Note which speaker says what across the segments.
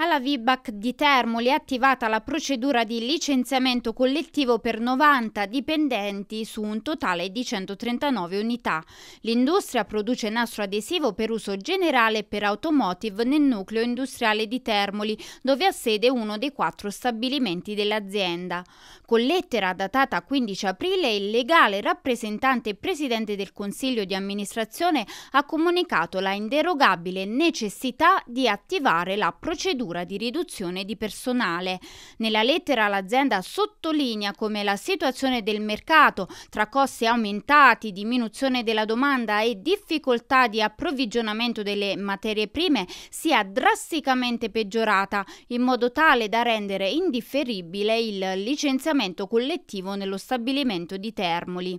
Speaker 1: a Vibac di Termoli è attivata la procedura di licenziamento collettivo per 90 dipendenti su un totale di 139 unità. L'industria produce nastro adesivo per uso generale per automotive nel nucleo industriale di Termoli, dove ha sede uno dei quattro stabilimenti dell'azienda. Con lettera datata 15 aprile, il legale rappresentante e presidente del Consiglio di amministrazione ha comunicato la inderogabile necessità di attivare la procedura di di riduzione di personale. Nella lettera l'azienda sottolinea come la situazione del mercato, tra costi aumentati, diminuzione della domanda e difficoltà di approvvigionamento delle materie prime, sia drasticamente peggiorata, in modo tale da rendere indifferibile il licenziamento collettivo nello stabilimento di Termoli.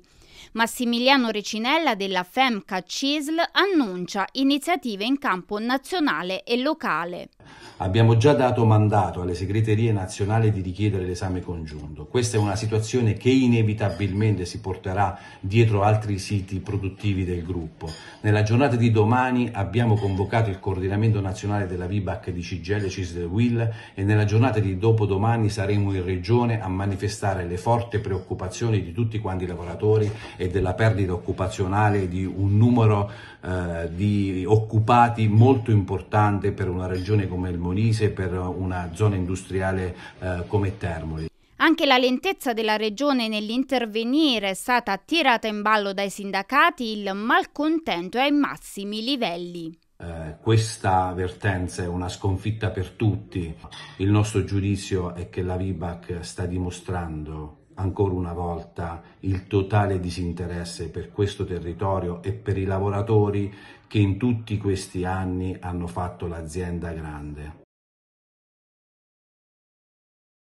Speaker 1: Massimiliano Recinella della FEMCA CISL annuncia iniziative in campo nazionale e locale.
Speaker 2: Abbiamo già dato mandato alle segreterie nazionali di richiedere l'esame congiunto. Questa è una situazione che inevitabilmente si porterà dietro altri siti produttivi del gruppo. Nella giornata di domani abbiamo convocato il coordinamento nazionale della VIBAC di CGL Cisle Will e nella giornata di dopodomani saremo in regione a manifestare le forti preoccupazioni di tutti quanti i lavoratori e della perdita occupazionale di un numero eh, di occupati molto importante per una regione come come il Molise per una zona industriale eh, come Termoli.
Speaker 1: Anche la lentezza della regione nell'intervenire è stata tirata in ballo dai sindacati, il malcontento è ai massimi livelli. Eh,
Speaker 2: questa vertenza è una sconfitta per tutti. Il nostro giudizio è che la Vibac sta dimostrando ancora una volta il totale disinteresse per questo territorio e per i lavoratori che in tutti questi anni hanno fatto l'azienda grande.